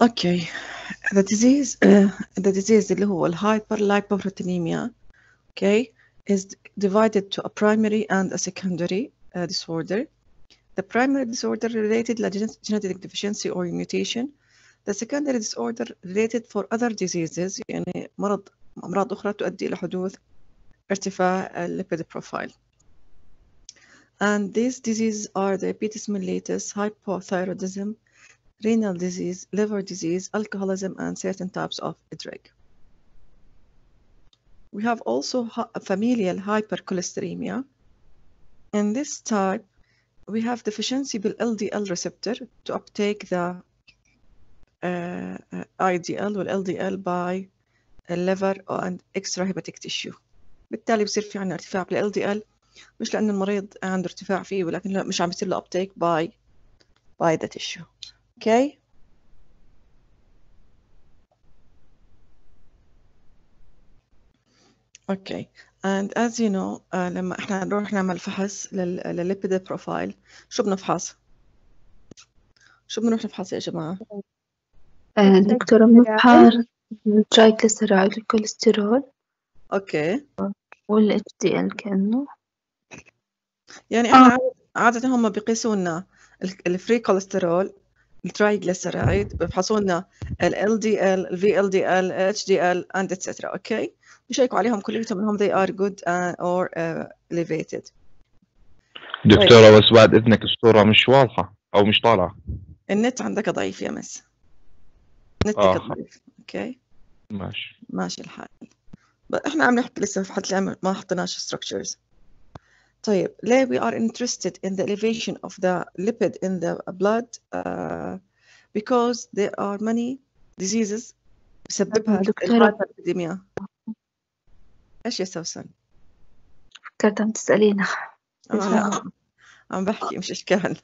Okay, the disease, uh, the disease اللي هو hyperlipoproteinemia, okay, is divided to a primary and a secondary uh, disorder. The primary disorder related to genetic deficiency or mutation. The secondary disorder related for other diseases يعني مرض أمراض أخرى تؤدي إلى حدوث ارتفاع lipid profile. And these diseases are diabetes mellitus, hypothyroidism, renal disease, liver disease, alcoholism, and certain types of drug. We have also familial hypercholesteremia. In this type, we have deficiency of LDL receptor to uptake the uh, uh IDL LDL by liver and extrahepatic tissue. بالتالي بصير في عندنا ارتفاع بال LDL مش لأن المريض عنده ارتفاع فيه ولكن مش عم بيصير له uptake by by the tissue. أوكي Okay. And as you know, آه، لما احنا نروح نعمل فحص للليبيد بروفايل، شو بنفحص؟ شو بنروح نفحص يا جماعة؟ آه، دكتورة بنفحص الترايكلسرايد والكوليسترول اوكي وال اتش دي ال كأنه يعني آه. احنا عادة هم بيقيسوا لنا الفري كوليسترول الترايجليسرايد بفحصوا لنا ال LDL ال VLDL ال HDL and etc اوكي بشيكوا عليهم كليتهم انهم they are good or uh, elevated دكتوره طيب. بس بعد اذنك الصوره مش واضحه او مش طالعه النت عندك ضعيف يا مس نتك آه. ضعيف اوكي ماشي ماشي الحال احنا عم نحكي لسه في حد العمر ما حطيناش ستراكشرز طيب ليه we are interested in the elevation of the lipid in the blood uh, because there are many diseases بسببها الهايبرليبيديميا ايش يا سوسن؟ فكرت عم تسألينا آه عم بحكي مش اشكال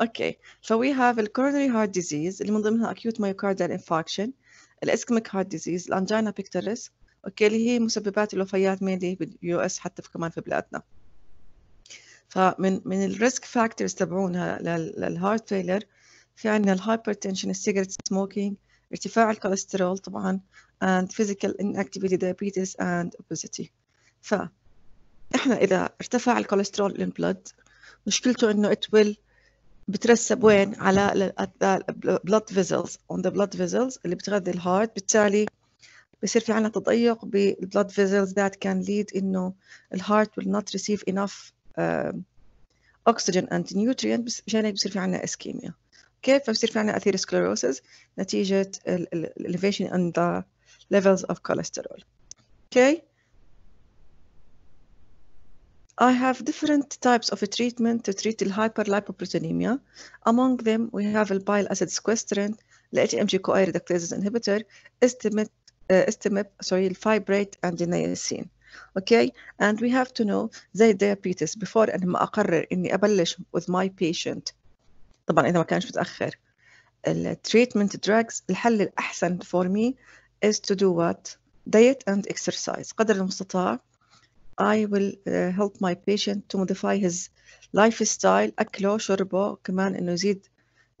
اوكي so we have the coronary heart disease اللي من ضمنها acute myocardial infarction الاسكميك heart disease الانجينا بيكتوريس اوكي اللي هي مسببات الوفيات مينلي باليو اس حتى في كمان في بلادنا فمن من الريسك فاكتورز تبعونها للهارت فيلر في عندنا الهايبرتنشن السيجرت سموكينج ارتفاع الكوليسترول طبعا and physical inactivity diabetes and obesity ف احنا اذا ارتفع الكوليسترول blood مشكلته انه it will بترسب وين على blood vessels on the blood vessels اللي بتغذي الهارت بالتالي بصير في عنا تضيق blood vessels that can lead انه الهارت will not receive enough اكسجين انت نيوتريانت مشان هيك بصير في عندنا اسكيميا اوكي فبصير في عندنا اثيروسكليروسيس نتيجه elevation in the levels of cholesterol okay I have different types of treatment to treat the hyperlipoproteinemia. Among them, we have a bile acid sequestrant, the HMG-CoA reductase inhibitor, estimate, uh, estimate, sorry, fibrate, and the niacin. okay and we have to know زي diabetes before لما اقرر اني ابلش with my patient طبعا اذا ما كانش متاخر التريتمنت drugs الحل الاحسن for me is to do what diet and exercise قدر المستطاع I will uh, help my patient to modify his lifestyle أكله شربه كمان إنه يزيد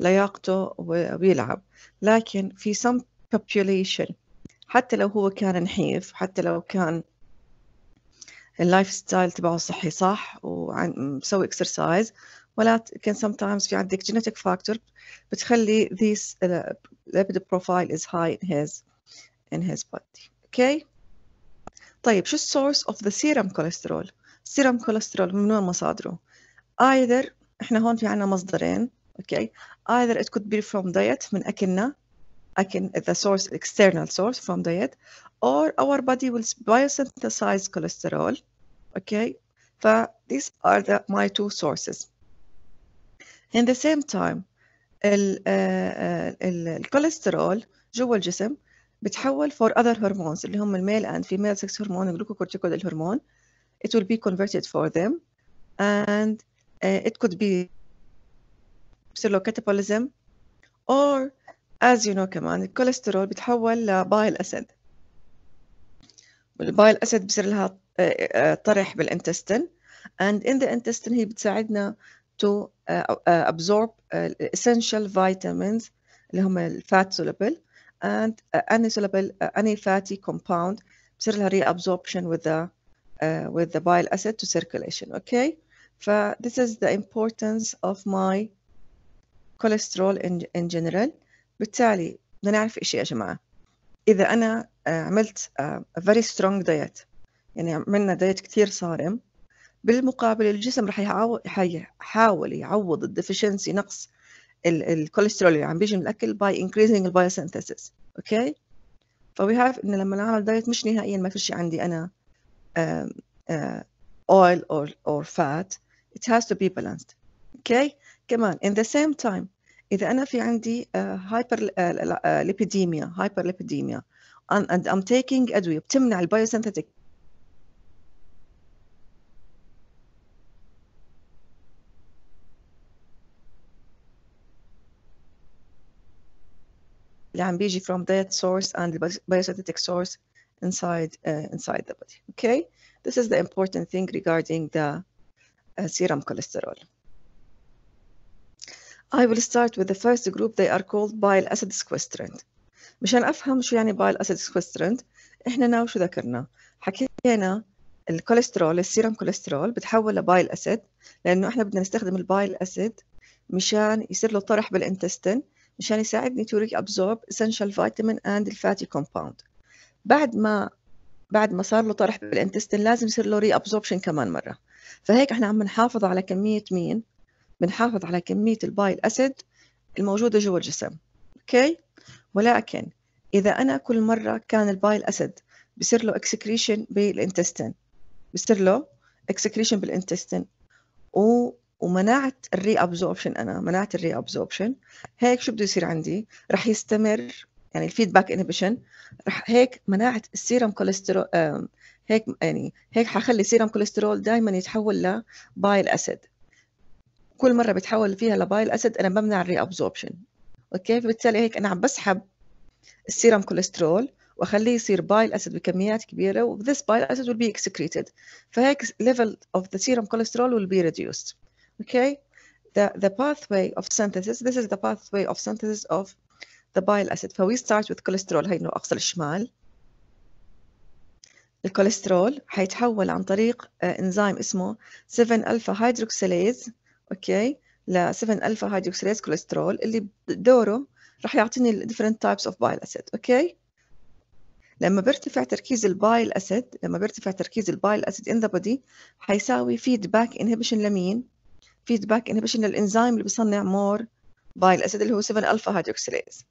لياقته ويلعب لكن في some population حتى لو هو كان نحيف حتى لو كان اللايف ستايل تبعه صحي صح ومسوي اكسرسايز ولكن sometimes في عندك genetic factor بتخلي this lipid profile is high in his in his body okay طيب شو السورس of the serum cholesterol serum cholesterol من وين مصادره either احنا هون في عنا مصدرين okay either it could be from diet من أكلنا I can the source external source from diet, or our body will biosynthesize cholesterol. Okay, so these are the, my two sources. In the same time, ال, ال, الكوليسترول جوا الجسم بتحول for other hormones اللي هم male and female sex hormone glucocorticoid hormone it will be converted for them and uh, it could be catabolism, or as you know كمان الكوليسترول بيتحول لبايل أسيد والبايل أسيد بصير لها طرح بالانتستين and in the intestine هي بتساعدنا to absorb essential vitamins اللي هم الفات soluble and any soluble any fatty compound بصير لها reabsorption with the uh, with the bile acid to circulation okay ف this is the importance of my cholesterol in in general بالتالي بدنا نعرف شيء يا جماعه اذا انا آه، عملت فيري سترونج دايت يعني عملنا دايت كثير صارم بالمقابل الجسم راح يحاول يعوض الديفشنسي نقص الكوليسترول اللي عم بيجي من الاكل باي انكريزنج البايوسينثيسيس اوكي فوي هاف ان لما نعمل دايت مش نهائيا ما في شيء عندي انا اويل اور اور فات ات هاز تو بي بالانسد اوكي كمان ان ذا سيم تايم اذا انا في عندي هايبر ليبيديميا هايبر ليبيديميا and I'm taking ادويه بتمنع البايوسينثيتيك اللي عم بيجي from that source and the biosynthetic source inside uh, inside the body. Okay, this is the important thing regarding the uh, serum cholesterol. I will start with the first group they are called bile acid sequestrant مشان أفهم شو يعني bile acid sequestrant إحنا شو ذكرنا حكينا الكوليسترول السيرم كوليسترول بتحول لبايل أسيد لأنه إحنا بدنا نستخدم البايل أسيد مشان يصير له طرح بالانتستين مشان يساعدني to reabsorb essential vitamin and fatty compound بعد ما بعد ما صار له طرح بالانتستين لازم يصير له ريابزوربشن كمان مرة فهيك احنا عم نحافظ على كمية مين بنحافظ على كمية البايل أسيد الموجودة جوا الجسم أوكي ولكن إذا أنا كل مرة كان البايل أسيد بصير له اكسكريشن بالانتستين بصير له اكسكريشن بالانتستين و... ومناعة الري ابزوربشن أنا مناعة الري ابزوربشن هيك شو بده يصير عندي رح يستمر يعني الفيدباك انهبيشن رح هيك مناعة السيرم كوليسترول هيك يعني هيك حخلي سيرم كوليسترول دائما يتحول لبايل أسيد كل مره بيتحول فيها لبايل اسيد انا بمنع الري ابزوربشن اوكي فبالتالي هيك انا عم بسحب السيرم كوليسترول واخليه يصير بايل اسيد بكميات كبيره وذس بايل اسيد will be excreted فهيك level of the serum كوليسترول will be reduced اوكي the the pathway of synthesis this is the pathway of synthesis of the bile acid we start with cholesterol هي انه اقصى الشمال الكوليسترول حيتحول عن طريق انزيم آه، اسمه 7 الفا هيدروكسيليز اوكي ل 7 الفا هيدروكسيليز كوليسترول اللي دوره راح يعطيني الديفرنت تايبس اوف بايل اسيد اوكي لما بيرتفع تركيز البايل اسيد لما بيرتفع تركيز البايل اسيد ان ذا بودي حيساوي فيدباك انهبيشن لمين فيدباك انهبيشن للانزيم اللي بيصنع مور بايل اسيد اللي هو 7 الفا هيدروكسيليز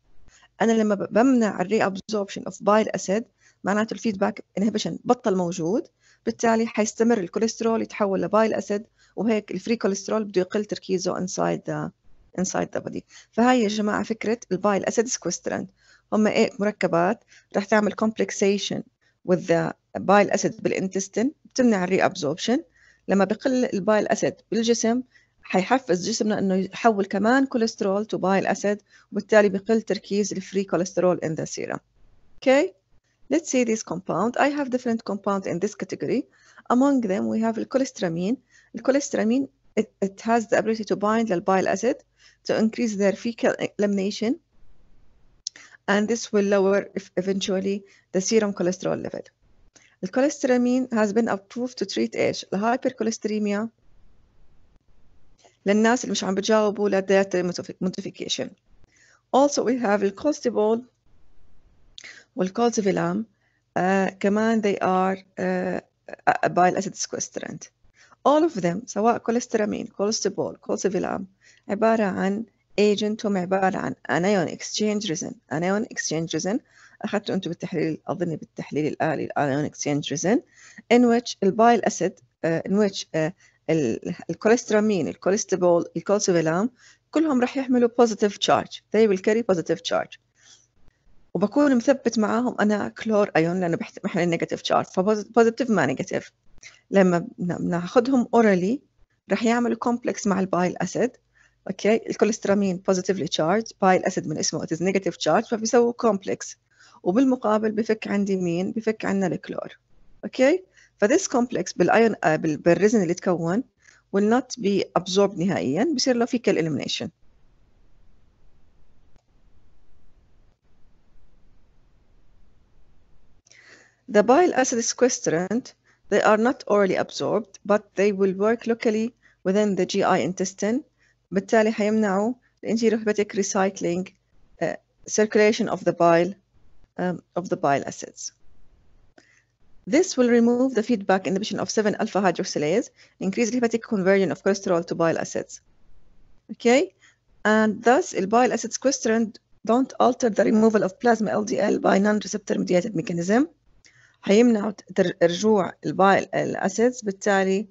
انا لما بمنع الري ابزوربشن اوف بايل اسيد معناته الفيدباك انهبيشن بطل موجود بالتالي حيستمر الكوليسترول يتحول لبايل اسيد وهيك الفري كوليسترول بده يقل تركيزه انسايد ذا انسايد ذا بودي فهي يا جماعه فكره البايل اسيد سكوسترنت هم ايه مركبات رح تعمل كومبلكسيشن وذ بايل اسيد بالانتستين بتمنع الري ابزوربشن لما بقل البايل اسيد بالجسم حيحفز جسمنا انه يحول كمان كوليسترول تو بايل اسيد وبالتالي بقل تركيز الفري كوليسترول ان ذا سيرم اوكي Let's see this compound. I have different compounds in this category. Among them, we have cholestyramine. Cholestyramine, it, it has the ability to bind the bile acid to increase their fecal elimination. And this will lower if eventually the serum cholesterol level. The Cholestyramine has been approved to treat ايش؟ hypercholesteremia, للناس اللي مش عم بتجاوبوا للدايت modification. Also we have الكولستيبول والكولتيفيلام uh, كمان they are uh, bile acid sequestrant all of them سواء كوليسترامين كولستبول كولتيفيلام عبارة عن agent هم عبارة عن anion exchange resin anion exchange resin أخذته أنتم بالتحليل أظني بالتحليل الآلي anion exchange resin in which البايل acid uh, in which uh, الكوليسترامين الكوليستبول الكولسيفيلام كلهم راح يحملوا positive charge they will carry positive charge وبكون مثبت معاهم انا كلور ايون لانه بحمل النيجاتيف تشارج فبوزيتيف ما نيجاتيف لما بناخذهم اورالي رح يعملوا كومبلكس مع البايل اسيد اوكي الكوليسترامين بوزيتيفلي تشارج بايل اسيد من اسمه اتز نيجاتيف تشارج فبيسووا كومبلكس وبالمقابل بفك عندي مين بفك عندنا الكلور اوكي فذس كومبلكس بالايون بالريزن اللي تكون will not be absorbed نهائيا بصير له فيكال elimination The bile acid sequestrant, they are not orally absorbed, but they will work locally within the GI intestine. بالتالي now the enterohepatic recycling uh, circulation of the bile um, of the bile acids. This will remove the feedback inhibition of 7 alpha hydroxylase, increase the hepatic conversion of cholesterol to bile acids. Okay, and thus the bile acid sequestrant don't alter the removal of plasma LDL by non-receptor mediated mechanism. حيمنع رجوع الاسيدز بالتالي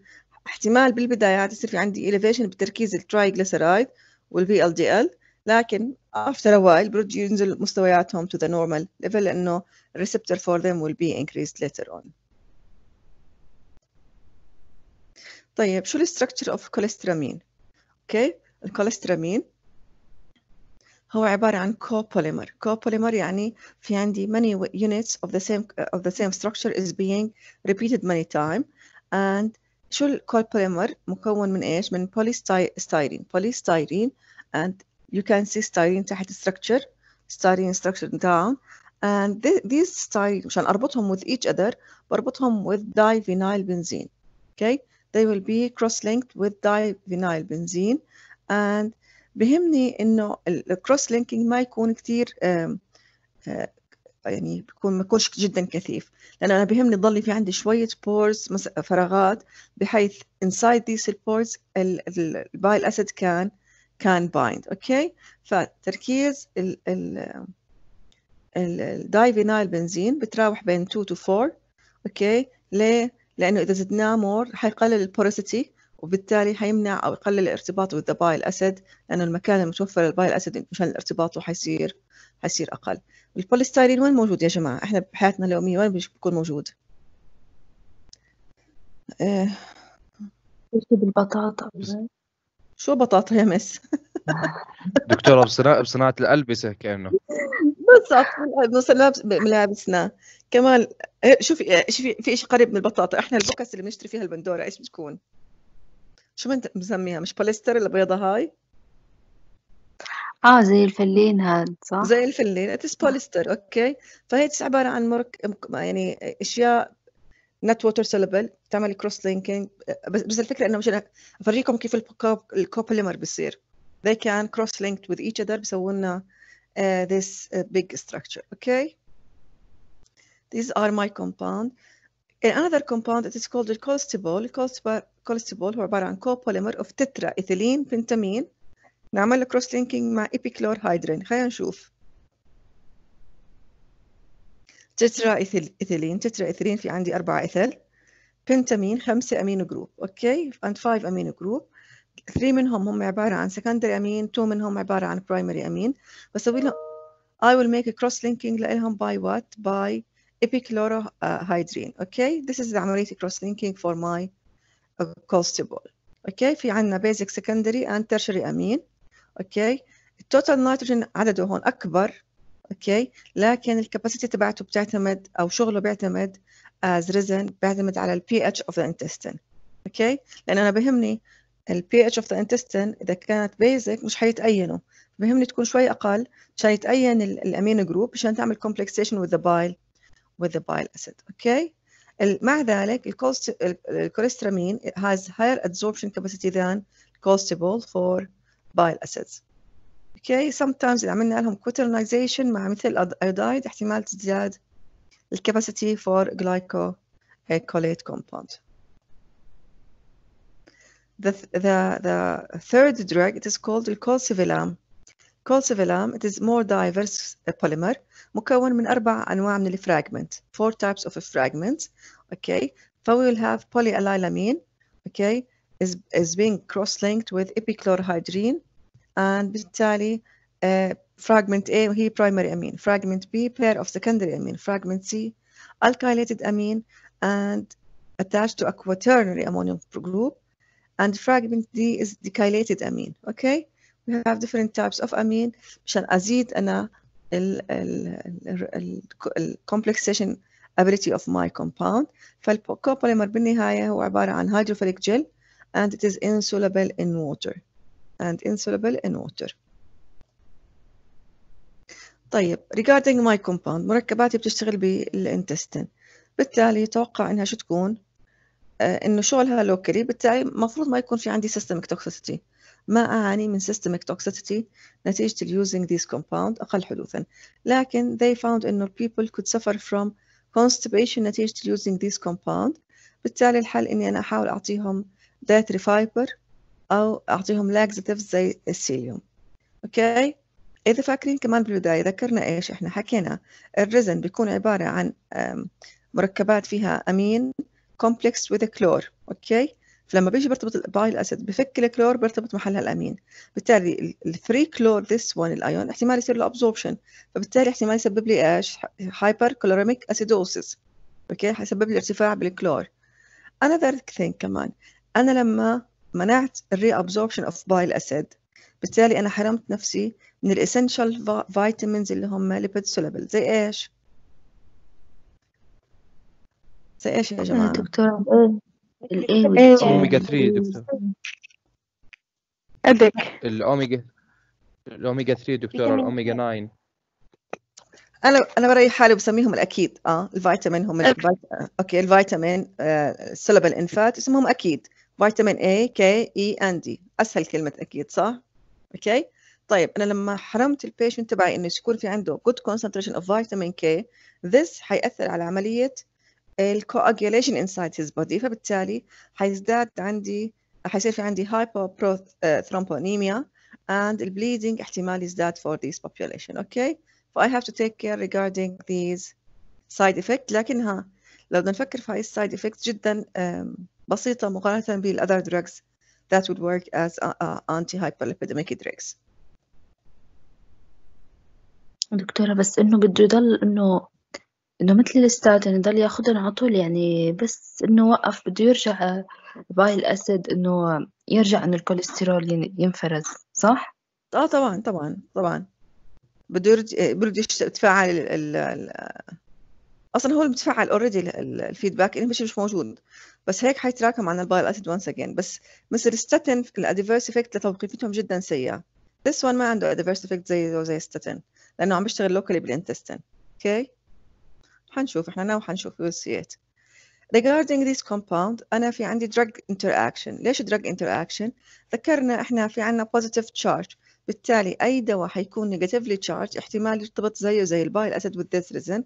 احتمال بالبدايات يصير في عندي elevation بتركيز جليسرايد والفي ال دي ال لكن after a while برد ينزل مستوياتهم to the normal level لأنه receptor for them will be increased later on. طيب شو الاستراكشر اوف كوليسترامين؟ اوكي الكوليسترامين هو عبارة عن copolymer copolymer يعني في عندي many units of the same of the same structure is being repeated many times and شو copolymer مكون من ايش من polystyrene polystyrene and you can see styrene تحت structure styrene structure down and these styrene مشان اربطهم with each other بربطهم with divinyl benzene okay they will be cross linked with divinyl benzene and بهمني انه الكروس لينكينج ما يكون كثير يعني بيكون ما يكونش جدا كثيف لان انا بهمني يضل في عندي شويه بورز فراغات بحيث inside these البورز الباي اسيد كان كان بايند اوكي فتركيز ال ال الدايفينايل بنزين بتراوح بين 2 to 4 اوكي ليه؟ لانه اذا زدناه مور حيقلل البوريسيتي وبالتالي حيمنع أو يقلل الارتباط بالضباع الأسد لأنه المكان المتوفر للباي الأسد مشان الارتباط حيصير حيصير أقل البوليستايرين وين موجود يا جماعة إحنا بحياتنا اليومية وين بيكون موجود آه. بالبطاطا شو بطاطا يا مس دكتورة بصناعة بصناعة الألبسة كأنه بالضبط ملابسنا كمان آه، شوفي آه، شوفي في شيء قريب من البطاطا احنا البوكس اللي بنشتري فيها البندوره ايش بتكون؟ شو انت مسميها مش بوليستر البيضة هاي اه زي الفلين هاد صح زي الفلين اتس بوليستر اوكي فهي عبارة عن مرك يعني اشياء نت ووتر سيلبل بتعمل كروس لينكينج بس, بس الفكره انه مش انا افرجيكم كيف الكوبوليمر بيصير they can cross linked with each other بيسووا لنا uh, آه، this uh, big structure okay these are my compound In another compound it is called الكولستيبول الكولستيبول هو عبارة عن copolymer of tetra ethylene pentamine نعمل له cross linking مع epichlorohydrin خلينا نشوف تترا إيثيلين تترا إيثيلين في عندي أربعة إيثيل بنتامين خمسة أمينو جروب أوكي أند فايف أمينو جروب 3 منهم هم عبارة عن secondary أمين 2 منهم عبارة عن primary أمين بسوي لهم I will make a cross linking لهم by what by epichlorohydrin okay this is the عملية cross linking for my constable okay في عندنا basic secondary and tertiary amine okay total nitrogen عدده هون أكبر okay. لكن الكباسيتي تبعته بتعتمد او شغله بيعتمد as resin بيعتمد على ال pH of the intestine okay لان انا بهمني ال pH of the intestine اذا كانت basic مش حيتأينه بهمني تكون شوي اقل مشان يتأين الامينو جروب مشان تعمل complexation with the bile with the bile acid. Okay. مع ذلك الكوليسترامين has higher absorption capacity than colstibol for bile acids. Okay, sometimes إذا عملنا لهم quaternization مع مثل iodide احتمال تزداد الكاباسيتي for glycocholate compound. The, the, the third drug, it is called colcivilam. Colcivilam, it is more diverse uh, polymer. مكون من أربع أنواع من الفراجمنت four types of a fragment okay so we will have polyalylamine okay is, is being cross-linked with epichlorohydrine and بالتالي uh, fragment A هي primary amine fragment B pair of secondary amine fragment C alkylated amine and attached to a quaternary ammonium group and fragment D is decylated amine okay we have different types of amine مشان أزيد أنا الكومبلكسيشن ability of my compound فالكوبوليمر بالنهاية هو عبارة عن hydrophilic gel and it is insoluble in water and insoluble in water طيب regarding my compound مركباتي بتشتغل بالانتستين بالتالي يتوقع انها شو تكون آه انه شغلها locally بالتالي المفروض ما يكون في عندي systemic toxicity ما أعاني من systemic toxicity نتيجة using these compound أقل حدوثا لكن they found إنه people could suffer from constipation نتيجة using these compound بالتالي الحل إني أنا أحاول أعطيهم dietary fiber أو أعطيهم laxatives زي السيليوم أوكي إذا فاكرين كمان بالبداية ذكرنا إيش إحنا حكينا الرزن بيكون عبارة عن مركبات فيها أمين complex with a chlor أوكي فلما بيجي بيرتبط البايل اسيد بفك الكلور بيرتبط محلها الامين بالتالي الفري كلور ذس 1 الايون احتمال يصير له ابزوربشن فبالتالي احتمال يسبب لي ايش هايبر كلوريميك اسيدوسيس اوكي حيسبب لي ارتفاع بالكلور another thing كمان انا لما منعت الري ابزوربشن اوف بايل اسيد بالتالي انا حرمت نفسي من الاسنشال فيتامينز اللي هم ليبيد سوليبل زي ايش زي ايش يا جماعه دكتوره إيه؟ الاوميجا إيه. 3 دكتور ادك الاوميجا الاوميجا 3 دكتور الاوميجا 9 انا انا برايي حالي بسميهم الاكيد اه الفيتامين هم الفيتامين. اوكي الفيتامين آه سلب انفات اسمهم اكيد فيتامين اي كي اي ان دي اسهل كلمه اكيد صح اوكي طيب انا لما حرمت البيشنت تبعي انه يكون في عنده good concentration of vitamin كي ذس حيأثر على عمليه coagulation انسايد هيز بودي فبالتالي حيزداد عندي حيصير في عندي هايبو and and bleeding احتمال يزداد for this population okay so I have to take care regarding these side effects لكنها لو بدنا نفكر في هاي side effects جدا بسيطة مقارنة بال other drugs that would work as anti-hyperlipidemic drugs دكتورة بس إنه بده يضل إنه انه مثل الاستاد يعني ضل ياخذهم على طول يعني بس انه وقف بده يرجع باي الاسد انه يرجع انه الكوليسترول ينفرز صح؟ اه طبعا طبعا طبعا بده يرجع بده يتفاعل ال... ال... اصلا هو متفعل اوريدي الفيدباك انه مش موجود بس هيك حيتراكم على البايل اسيد وانس اجين بس مثل الستاتين الادفيرس افكت لتوقيفتهم جدا سيئه this one ما عنده adverse effect زي زي الستاتين لانه عم بيشتغل locally بالانتستين اوكي okay? حنشوف احنا ناو حنشوف we will see it regarding this compound أنا في عندي drug interaction ليش drug interaction ذكرنا احنا في عندنا positive charge بالتالي أي دواء حيكون negatively charged احتمال يرتبط زيه زي البايل أسيد resin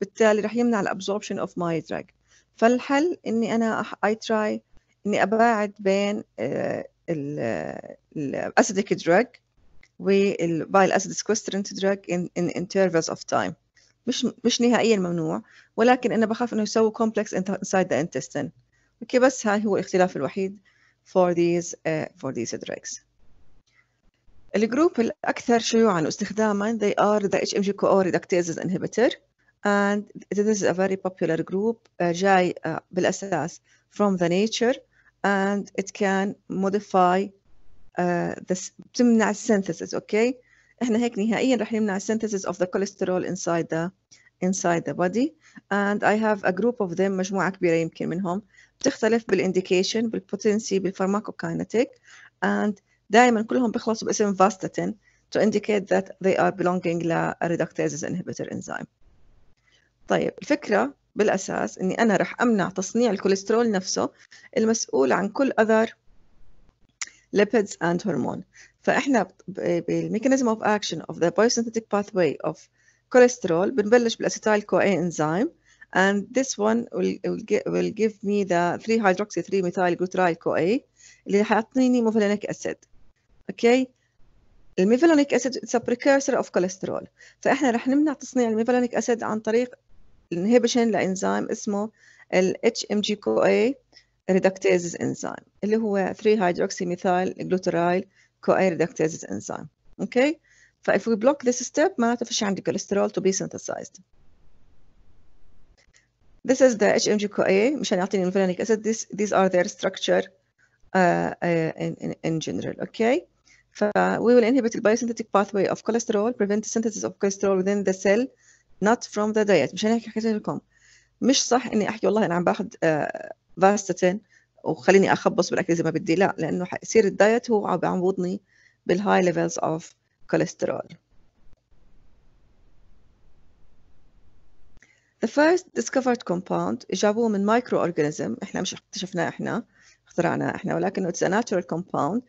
بالتالي رح يمنع الabsorption of my drug فالحل إني أنا I try إني أباعد بين آه، الأسيدك drug والبايل أسيد سكوسترنت drug in, in intervals of time مش مش نهائيا ممنوع ولكن انا بخاف انه يسووا complex inside the intestine اوكي بس هاي هو الاختلاف الوحيد for these uh, for these drugs الجروب الأكثر شيوعا واستخداما they are the HMG CoA reductases inhibitor and this is a very popular group uh, جاي uh, بالأساس from the nature and it can modify uh, this بتمنع السينثيسيس اوكي okay? احنا هيك نهائيا رح نمنع synthesis of the cholesterol inside the inside the body and I have a group of them مجموعة كبيرة يمكن منهم بتختلف بالindication بالpotency بالpharmacokinetic and دائما كلهم بيخلصوا باسم vastatin to indicate that they are belonging a reductase inhibitor enzyme طيب الفكرة بالأساس أني أنا رح أمنع تصنيع الكوليسترول نفسه المسؤول عن كل أذر lipids and hormone فاحنا بالميكانيزم اوف اكشن اوف ذا بايوسينثيتيك باثواي اوف كوليسترول بنبلش بالاسيتايل كو اي انزيم and this one will, will, get, will give me the 3 hydroxy 3 methyl glutyryl CoA اللي حيعطيني ميفلونيك اسيد اوكي الميفالونيك اسيد it's a precursor of cholesterol فاحنا رح نمنع تصنيع الميفالونيك اسيد عن طريق inhibition لانزيم اسمه ال HMG CoA reductase enzyme اللي هو 3 hydroxy methyl glutyryl كايريدكتازز انزيم اوكي if وي بلوك ذيس ستيب معناته فيش عندي كوليسترول تو بي synthesized This is the HMG-CoA مشان يعطيني الفلانيك أسد. This, these are their structure uh, uh, in, in, in general. Okay. ف we will inhibit the biosynthetic pathway of cholesterol, prevent the synthesis of cholesterol within the cell, not from the diet. مشان هيك حكيت لكم مش صح اني احكي والله انا عم باخذ فاستاتين uh, وخليني اخبص بالاكل زي ما بدي لا لانه حيصير الدايت هو عم بيعوضني بالهاي ليفلز اوف كوليسترول The first discovered compound جابوه من مايكرو اورجانيزم احنا مش اكتشفناه احنا اخترعناه احنا ولكنه it's a natural compound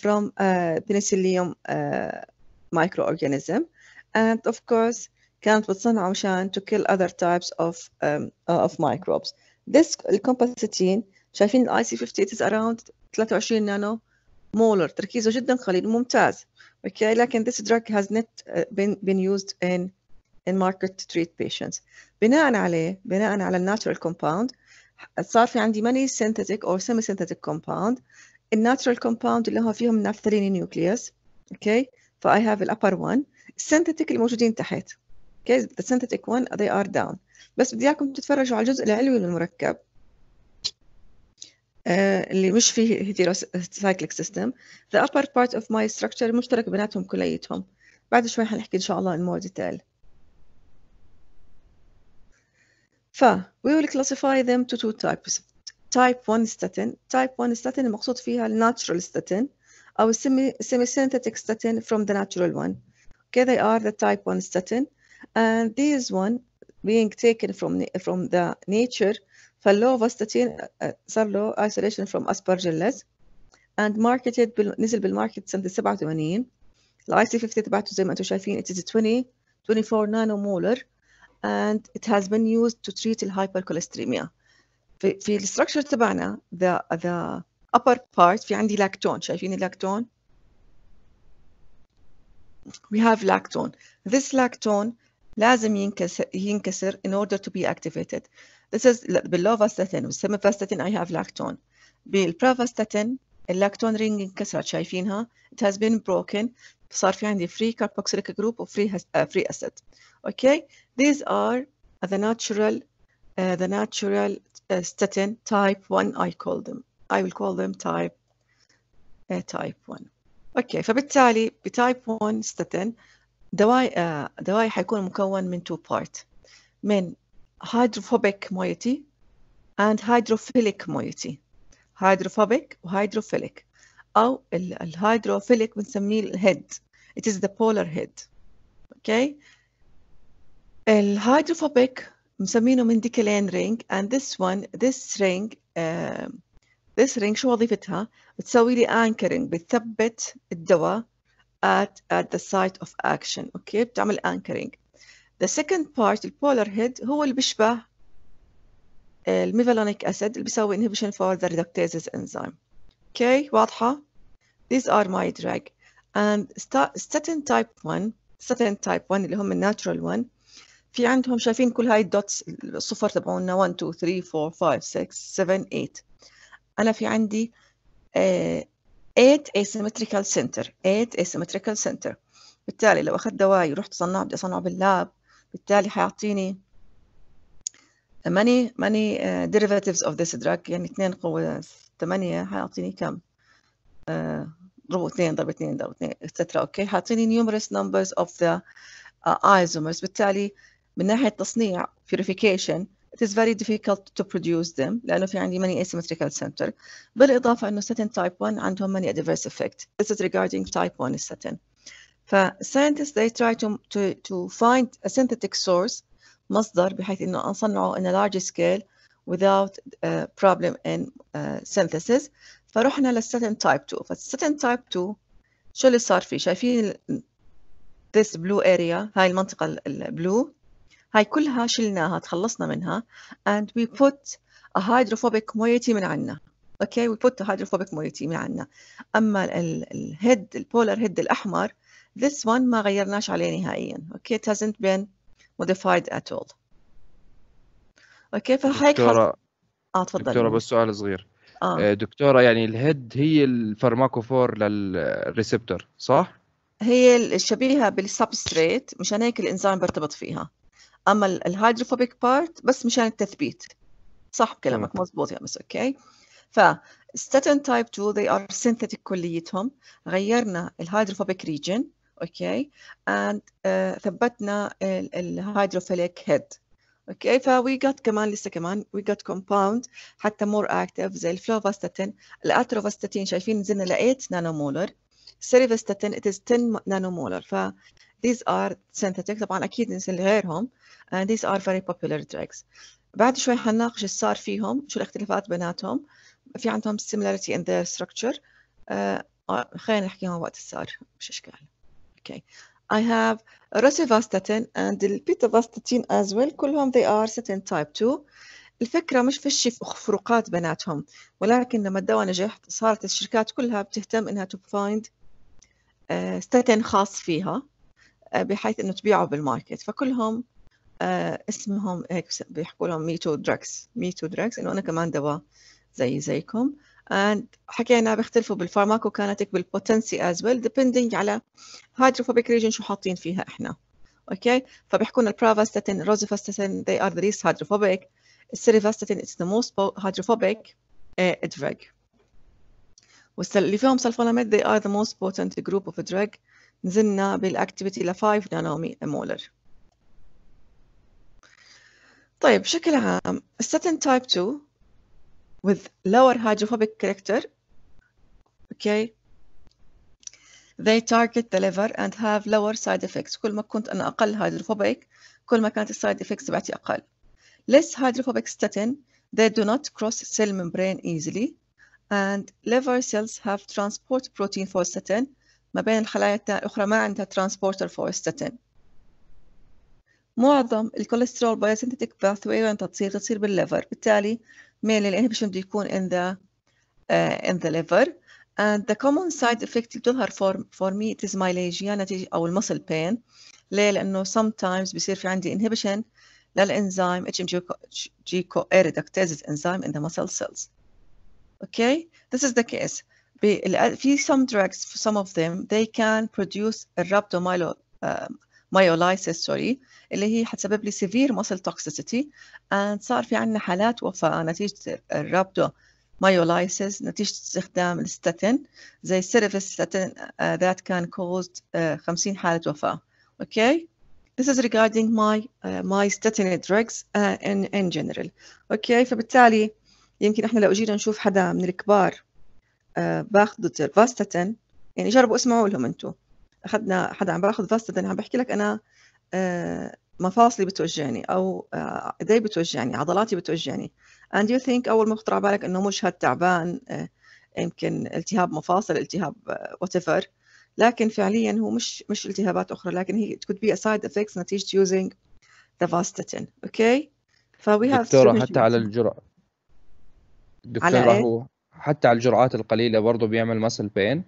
from uh, penicillium uh, microorganism and of course كانت بتصنع مشان to kill other types of um, uh, of microbes. This compositine شايفين الاي سي 50 is around 23 نانو مولر تركيزه جدا قليل ممتاز اوكي okay. لكن this drug has not uh, been, been used in in market to treat patients بناء عليه بناء على الناتشرال كومباوند صار في عندي ماني synthetic or semi synthetic compound الناتشرال كومباوند اللي هو فيهم نافثلين نيوكليوس اوكي فاي هاف الابر 1 اللي الموجودين تحت اوكي okay. the synthetic one they are down بس بدي اياكم تتفرجوا على الجزء العلوي من المركب اللي مش فيه هيتيروسايكليك سيستم the upper part of my structure مشترك بيناتهم كليتهم بعد شوي حنحكي ان شاء الله in more detail ف we will classify them to two types type 1 statin type 1 statin المقصود فيها natural statin أو semi synthetic statin from the natural one okay they are the type 1 statin and these one being taken from from the nature فاللوفاستاتين صار له ايسوليشن فروم اسبرجلس اند ماركتد بال... نزل بالماركت سنه 87 الاي سي 50 تبعته زي ما انتم شايفين ات از 20 24 نانو مولر and it has been used to treat الهايبركوليستريميا في في الستركشر تبعنا the the upper part في عندي لاكتون شايفين اللاكتون we have lactone this lactone لازم ينكسر ينكسر in order to be activated. This is باللوفاستاتين والسيمفاستاتين I have lactone. بالبرافاستاتين اللاكتون رينج انكسرت شايفينها it has been broken صار في عندي free carboxylic group و free, acid. Okay, these are the natural uh, the natural uh, statin type 1 I call them. I will call them type uh, type 1. اوكي okay, فبالتالي بتايب 1 statin دواي آه حيكون مكون من two بارت من hydrophobic moiety and hydrophilic moiety hydrophobic وhydrophilic أو الهيدروفيليك بنسميه head it is the polar head okay الهيدروفوبيك مسمينه من ring and this one this ring uh, this ring شو وظيفتها؟ بتسوي لي anchoring بتثبت الدواء at, at the site of action اوكي بتعمل anchoring the second part البولر هيد هو اللي بيشبه الميفالونيك اسيد اللي بيسوي inhibition for the reductases enzyme اوكي okay, واضحه these are my drug and statin type 1 statin type 1 اللي هم الناتشرال 1 في عندهم شايفين كل هاي الدوتس الصفر تبعونا 1 2 3 4 5 6 7 8 انا في عندي 8 asymmetrical center 8 asymmetrical center بالتالي لو اخذت دواي ورحت صنع بدي اصنعه باللاب بالتالي حيعطيني many many uh, derivatives of this drug يعني 2 قوة 8 حيعطيني كم؟ آه، ضرب 2 ضرب 2 ضرب 2 اتسترا اوكي حيعطيني numerous numbers of the uh, isomers بالتالي من ناحية تصنيع purification it is very difficult to produce them لانه في عندي many asymmetrical center بالاضافه انه certain type 1 عندهم many adverse effect this is regarding type 1 Certain. ف scientists they try to, to, to find a synthetic source مصدر بحيث انه أنصنعه in a large scale without a uh, problem in uh, synthesis فرحنا certain type 2 certain type 2 شو اللي صار فيه شايفين this blue area هاي المنطقة البلو هاي كلها شلناها تخلصنا منها and we put a hydrophobic moiety من عنا اوكي okay, we put a hydrophobic moiety من عنا اما الهيد البولر هيد الاحمر this one ما غيرناش عليه نهائيا اوكي okay, it hasn't been modified at all اوكي okay, فهيك دكتورة اه تفضل دكتورة بس سؤال صغير آه. آه. دكتورة يعني الهيد هي الفارماكوفور للريسبتور صح؟ هي الشبيهة بالسبستريت مشان هيك الانزيم برتبط فيها اما الهايدروفوبيك بارت بس مشان التثبيت صح كلامك مضبوط يا مس اوكي statin تايب 2 they are synthetic كليتهم غيرنا الهايدروفوبيك ريجن اوكي اند ثبتنا الهايدروفيليك هيد اوكي we جت كمان لسه كمان وي جت كومباوند حتى مور اكتف زي الفلوفاستاتين الاتروفاستاتين شايفين نزلنا ل 8 نانومولر سيريفاستاتين it is 10 نانومولر ف these are synthetic طبعا أكيد ننسى غيرهم and these are very popular drugs بعد شوي حنناقش ايش صار فيهم شو الاختلافات بيناتهم في عندهم similarity in their structure uh, آه، خلينا نحكيهم وقت الصار مش إشكال okay I have rosuvastatin and pitavastatin as well كلهم they are statin type 2 الفكرة مش في في فروقات بيناتهم ولكن لما الدواء نجح صارت الشركات كلها بتهتم إنها فايند آه، ستاتين خاص فيها بحيث انه تبيعه بالماركت فكلهم آه، اسمهم هيك بيحكوا لهم ميتو دراكس ميتو دراكس انه انا كمان دواء زي زيكم and حكينا بيختلفوا كانتك بالبوتنسي از ويل ديبندينج على هيدروفوبيك ريجن شو حاطين فيها احنا اوكي فبيحكوا لنا البرافاستاتين روزفاستاتين they are the least hydrophobic السيريفاستاتين it's the most hydrophobic آه، drug واللي فيهم سلفوناميد they are the most potent group of drug نزلنا بالاكتيفيتي ل 5 نانومي مولر طيب بشكل عام statin type 2 with lower hydrophobic character okay they target the liver and have lower side effects كل ما كنت أنا أقل hydrophobic كل ما كانت السايد effects تبعتي أقل less hydrophobic statin they do not cross cell membrane easily and liver cells have transport protein for statin ما بين الخلايا الأخرى ما عندها ترانسبورتر فورستاتين معظم الكوليسترول بايوسينثيتيك باثوي وين تصير تصير بالليفر بالتالي mainly الانهبيشن بده يكون in the uh, in the liver and the common side effect اللي بتظهر for, for me it is myalgia نتيجة أو المسل pain ليه؟ لأنه sometimes بصير في عندي inhibition للإنزيم HMG-CoA reductase enzyme in the muscle cells okay this is the case في some drugs some of them they can produce الرابدومايولايسيس sorry اللي هي حتسبب لي severe muscle toxicity and صار في عندنا حالات وفاة نتيجة rhabdomyolysis نتيجة استخدام الستاتين زي سيرفيس uh, that can cause uh, 50 حالة وفاة okay This is regarding my uh, my statin drugs uh, in in general. Okay, فبالتالي يمكن احنا لو جينا نشوف حدا من الكبار آه، باخذ فاستاتن يعني جربوا اسمعوا لهم انتم اخذنا حدا عم باخذ فاستاتن عم بحكي لك انا آه، مفاصلي بتوجعني او آه، ايدي بتوجعني عضلاتي بتوجعني اند يو ثينك اول ما خطر على بالك انه هاد تعبان يمكن التهاب مفاصل التهاب وات لكن فعليا هو مش مش التهابات اخرى لكن هي could be a side effects نتيجه using the vastatin اوكي okay? فوي هاف دكتوره حتى على الجرعه دكتوره على إيه؟ هو حتى على الجرعات القليله برضه بيعمل مسل بين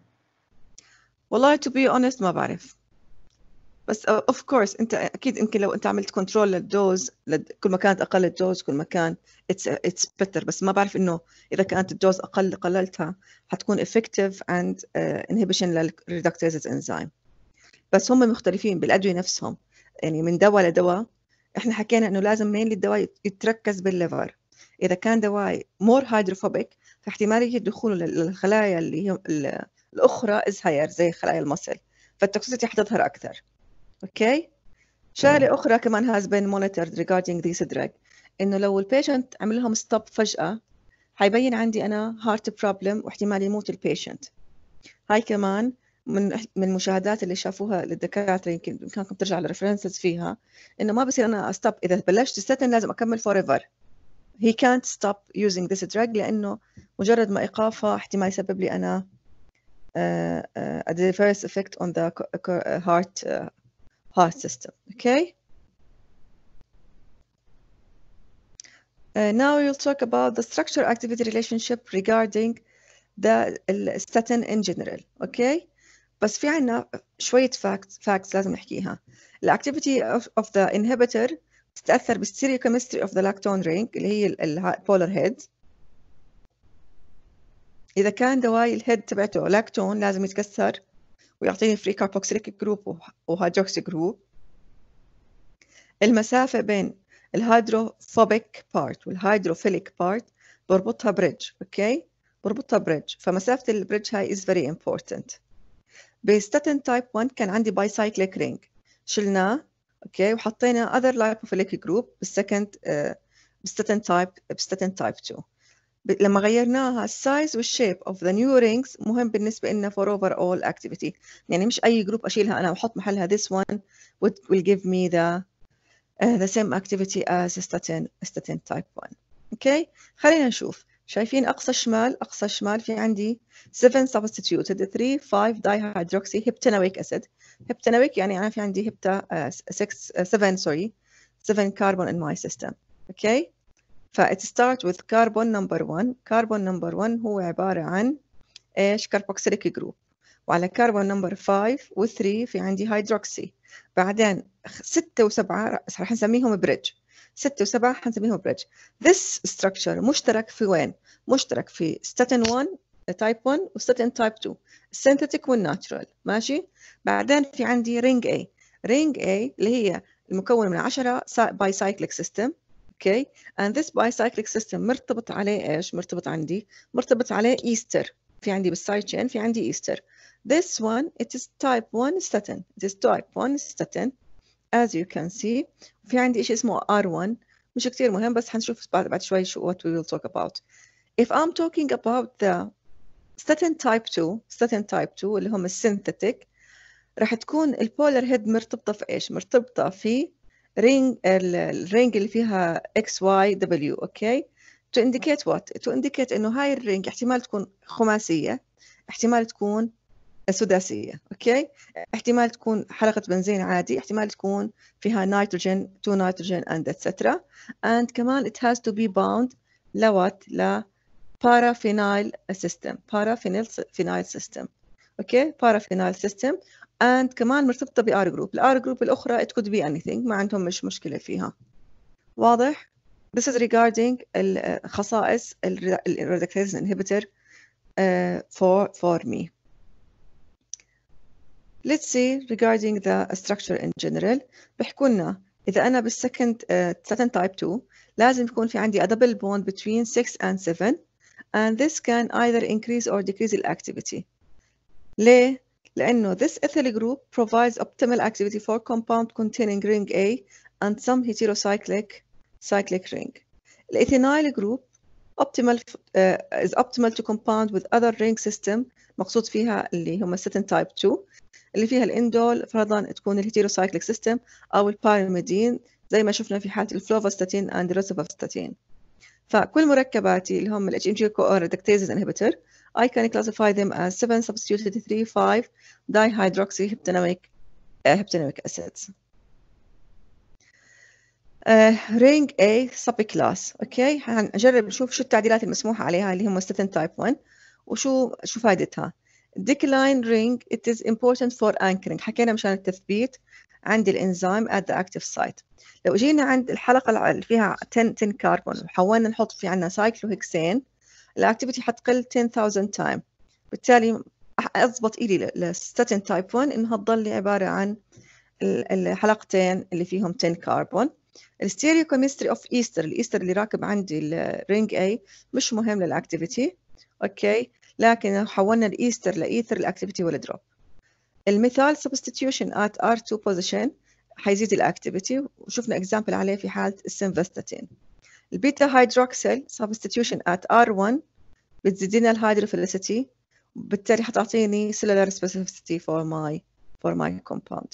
والله تو بي اونست ما بعرف بس اوف كورس انت اكيد يمكن لو انت عملت كنترول للدوز كل ما كانت اقل الدوز كل ما كان اتس اتس بيتر بس ما بعرف انه اذا كانت الدوز اقل قللتها حتكون effective اند انهبيشن للريدكتيز انزيم بس هم مختلفين بالادويه نفسهم يعني من دواء لدواء احنا حكينا انه لازم مين الدواء يتركز بالليفر اذا كان دواء مور هيدروفوبيك فاحتمالية دخوله للخلايا اللي هي الأخرى از هاير زي خلايا المصل فالتوكسيسيتي حتظهر أكثر أوكي شغلة أخرى كمان هاز بين مونيتور ريجاردينج ذيس دراج إنه لو البيشنت عمل لهم ستوب فجأة حيبين عندي أنا هارت بروبلم واحتمال يموت البيشنت هاي كمان من من المشاهدات اللي شافوها للدكاتره يمكن بامكانكم ترجعوا للريفرنسز فيها انه ما بصير انا استوب اذا بلشت ستاتين لازم اكمل فور ايفر he can't stop using this drug لانه مجرد ما ايقافها احتمال يسبب لي انا a diverse effect on the heart heart system okay Uh, now we'll talk about the structure-activity relationship regarding the statin in general, okay? بس في عنا شوية facts, facts لازم نحكيها. The activity of the inhibitor تتأثر بالstereochemistry of the lactone ring اللي هي البولر هيد إذا كان دواي الهيد تبعته لاكتون لازم يتكسر ويعطيني فري كاربوكسيليك جروب وهيدروكسي جروب المسافة بين الهيدروفوبيك بارت والهيدروفيليك بارت بربطها بريدج اوكي بربطها بريدج فمسافة البريدج هاي is very important بستاتين تايب 1 كان عندي باي سايكليك رينج شلناه اوكي وحطينا other lipophilic group بالسكند بالستين تايب بالستين تايب 2 لما غيرناها السايز والشيب اوف ذا نيو رينجز مهم بالنسبه لنا فور اوفر اول اكتيفيتي يعني مش اي جروب اشيلها انا واحط محلها this one will give me the uh, the same activity as statin statin type 1 اوكي okay. خلينا نشوف شايفين اقصى شمال اقصى شمال في عندي 7 substituted 3 5 dihydroxy heptanoic acid هبتنويك يعني انا في عندي هبتا 6 7 سوري 7 كاربون in my system اوكي فا it starts with carbon number 1 carbon number 1 هو عبارة عن ايش كربوكسيليك جروب وعلى كربون نمبر 5 و3 في عندي هيدروكسي بعدين 6 و7 رح نسميهم بريدج 6 و7 حنسميهم بريدج this structure مشترك في وين مشترك في statin 1 تايب 1 وستاتين تايب 2 السينثيتيك والناتشرال ماشي بعدين في عندي رينج اي رينج اي اللي هي المكون من 10 باي سايكليك سيستم اوكي اند ذس باي سايكليك سيستم مرتبط عليه ايش مرتبط عندي مرتبط عليه ايستر في عندي بالسايد تشين في عندي ايستر this one it is type 1 statin it is type 1 statin as you can see في عندي شيء اسمه R1 مش كتير مهم بس حنشوف بعد بعد شوي شو what we will talk about if I'm talking about the ستاتين تايب 2 ستاتين تايب 2 اللي هم السينثيتيك راح تكون البولر هيد مرتبطة في إيش؟ مرتبطة في رينج الرينج اللي فيها اكس واي دبليو اوكي تو انديكيت وات تو انديكيت انه هاي الرينج احتمال تكون خماسيه احتمال تكون سداسيه اوكي احتمال تكون حلقه بنزين عادي احتمال تكون فيها نيتروجين تو نيتروجين اند اتسترا اند كمان ات هاز تو بي باوند لوات ل paraphenyl system paraphenyl phenyl system اوكي paraphenyl system and كمان مرتبطه بار جروب الار جروب الاخرى it could be anything ما عندهم مش مشكله فيها واضح this is regarding خصائص الريدكتase inhibitor for for me let's see regarding the structure in general بحكوا لنا إذا أنا بالسكند uh, type 2 لازم يكون في عندي a double bond between 6 and 7 and this can either increase or decrease the activity. لأنه this ethyl group provides optimal activity for compound containing ring A and some heterocyclic cyclic ring. The ethinyl group optimal uh, is optimal to compound with other ring system مقصود فيها اللي هم certain type 2 اللي فيها الاندول فرضا تكون الهيتيروسايكليك سيستم او البيرميدين زي ما شفنا في حاله الفلوفاستاتين and ريسيفاستاتين. فكل مركباتي اللي هم ال HMG CoR reductase inhibitor I can classify them as 7 substituted 3 5 dihydroxyheptanoic uh, heptanoic acids. Uh, ring A subclass اوكي okay. هنجرب نشوف شو التعديلات المسموح عليها اللي هم statin type 1 وشو شو فائدتها. Decline ring it is important for anchoring حكينا مشان التثبيت عندي الانزيم at the active site لو جينا عند الحلقة اللي فيها 10 10 كربون وحاولنا نحط في عندنا سايكلوهكسين الاكتيفيتي حتقل 10000 تايم بالتالي اضبط ايدي للستاتين تايب 1 انها تضل عبارة عن الحلقتين اللي فيهم 10 كربون الستيريو كيمستري اوف ايستر الايستر اللي راكب عندي الرينج اي مش مهم للاكتيفيتي اوكي لكن لو حولنا الايستر لايثر الاكتيفيتي ولا دروب الميثال substitution at R2 position حيزيد الاكتيفيتي وشفنا example عليه في حاله السنفستاتين البيتا هيدروكسيل substitution at R1 بتزيد لنا الهيدروفيليسيتي وبالتالي حتعطيني cellular specificity for my for my compound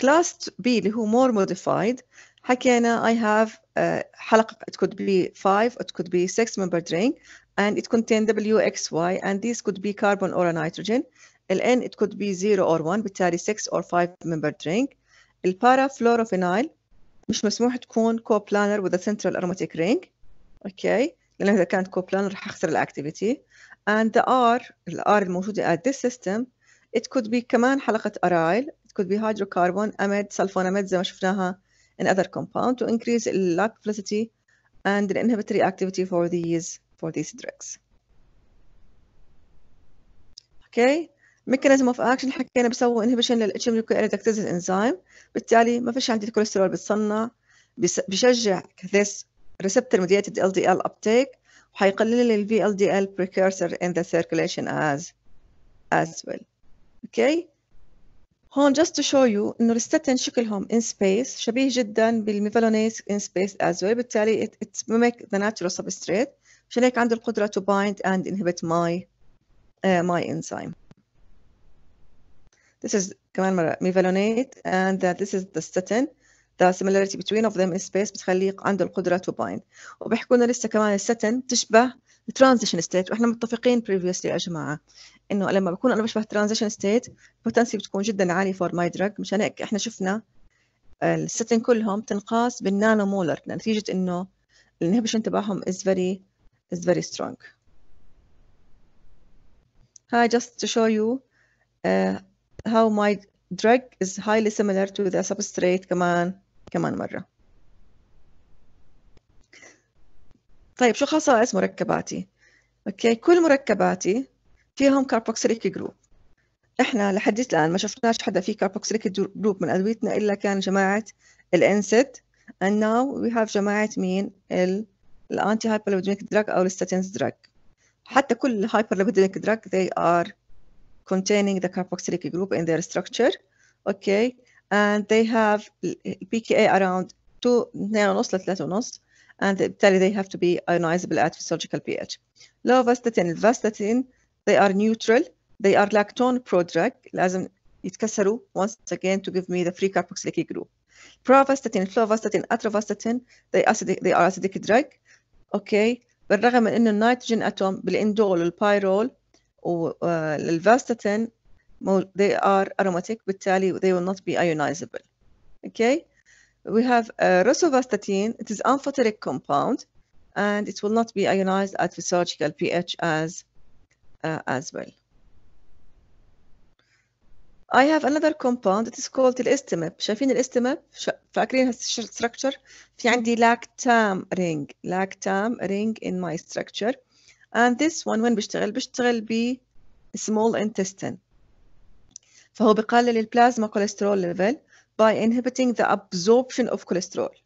class B اللي هو more modified حكينا I have uh, حلقة it could be 5 it could be 6 member ring and it contain WXY and these could be carbon or a nitrogen الان it could be 0 or 1 بالتالي 6 or 5 member ring البارافلوروفينايل مش مسموح تكون كوبلانر وذا central aromatic ring اوكي لأن اذا كانت كوبلانر راح اخسر الاكتيفيتي and the R ال R الموجودة at this system it could be كمان حلقة أرايل it could be hydrocarbon amide sulfonamide زي ما شفناها in other compound to increase lactoplasticity and the inhibitory activity for these for these drugs. Okay, mechanism of action حكينا بسووا inhibition للاتشيميكو reductase enzyme بالتالي ما فيش عندي الكوليسترول بتصنع بشجع this receptor mediated LDL uptake وحيقلل لي ال VLDL precursor in the circulation as as well okay هون just to show you انه الستاتين شكلهم in space شبيه جدا بالميفالونيز in space as well بالتالي it, it mimic the natural substrate عشان هيك عنده القدرة to bind and inhibit my uh, my enzyme This is كمان مرة ميفالونيت and that this is the statin the similarity between of them in space بتخليه عنده القدرة to bind وبيحكوا لنا لسه كمان الستن تشبه transition state واحنا متفقين previously يا جماعة انه لما بكون انا بشبه transition state potency بتكون جدا عالية for my drug مشان هيك احنا شفنا الستن كلهم تنقاس بالنانو مولر نتيجة انه الانهبيشن تبعهم is very is very strong. هاي just to show you uh, how my drug is highly similar to the substrate كمان كمان مرة طيب شو خصائص مركباتي اوكي كل مركباتي فيهم كاربوكسيليك جروب احنا لحد الان ما شفناش حدا فيه كاربوكسيليك جروب من ادويتنا الا كان جماعه الانسيت and now we have جماعه مين الانتي هايبرليبيديميك دراج او الستاتينز دراج حتى كل هايبرليبيديميك دراج they are containing the carboxylic group in their structure. Okay, and they have pKa around 2 ونص let 3 ونص and you they have to be ionizable at physiological pH. Lovastatin, vastatin, they are neutral. They are lactone prodrug. لازم يتكسروا once again to give me the free carboxylic group. Provastatin, fluvastatin, atrovastatin, they, acidic, they are acidic drug. Okay, the nitrogen atom, the indole, the pyrrole. والفاستاتين uh, they are aromatic بالتالي they will not be ionizable okay we have uh, rosuvastatin it is amphoteric compound and it will not be ionized at physiological pH as uh, as well I have another compound It is called الاستمب شايفين الاستمب فاكرين structure في عندي lactam ring lactam ring in my structure and this one وين بيشتغل بيشتغل ب small intestine فهو بقلل البلازما كوليسترول level by inhibiting the absorption of cholesterol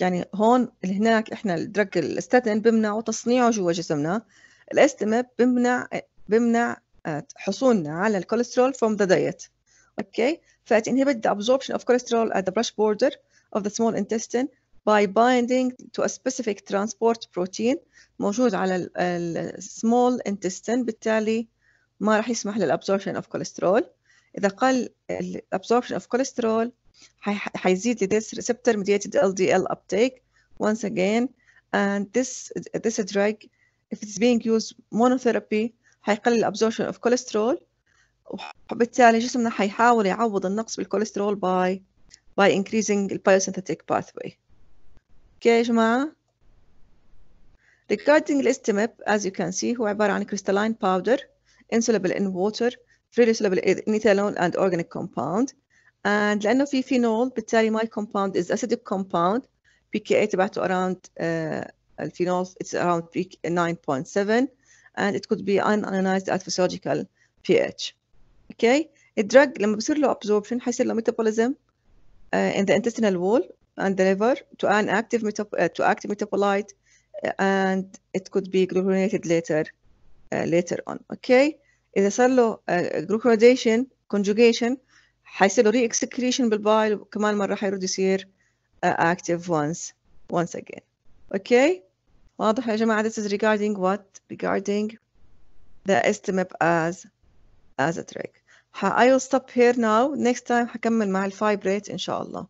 يعني هون هناك احنا الدرج الاستاتين بمنع تصنيعه جوا جسمنا الاستمب بمنع بمنع حصولنا على الكوليسترول from the diet اوكي okay. فات inhibit the absorption of cholesterol at the brush border of the small intestine by binding to a specific transport protein موجود على ال small intestine بالتالي ما راح يسمح للabsorption of cholesterol إذا قل absorption of cholesterol حيزيد this receptor mediated LDL uptake once again and this this drug if it's being used monotherapy حيقلل absorption of cholesterol وبالتالي جسمنا حيحاول يعوض النقص بالكوليسترول by by increasing the biosynthetic pathway Gajma. Regarding listimab, as you can see, هو عبارة عن crystalline powder, insoluble in water, freely soluble in ethanol and organic compound. And لأنه في phenol, بالتالي my compound is acidic compound. pKa تبعته around uh, phenol; it's around 9.7 and it could be unionized at physiological pH. Okay, الدرج لما بصير له absorption حيصير له metabolism uh, in the intestinal wall and the liver to an active uh, to active metabolite, uh, and it could be glucuronated later uh, later on. Okay, إذا صار له glucuronidation conjugation حيصير له re excretion بالبايل وكمان مرة حيرد يصير active once once again. Okay. واضح يا جماعة this is regarding what regarding the estimate as as a trick I will stop here now next time حكمل مع الفايبريت إن شاء الله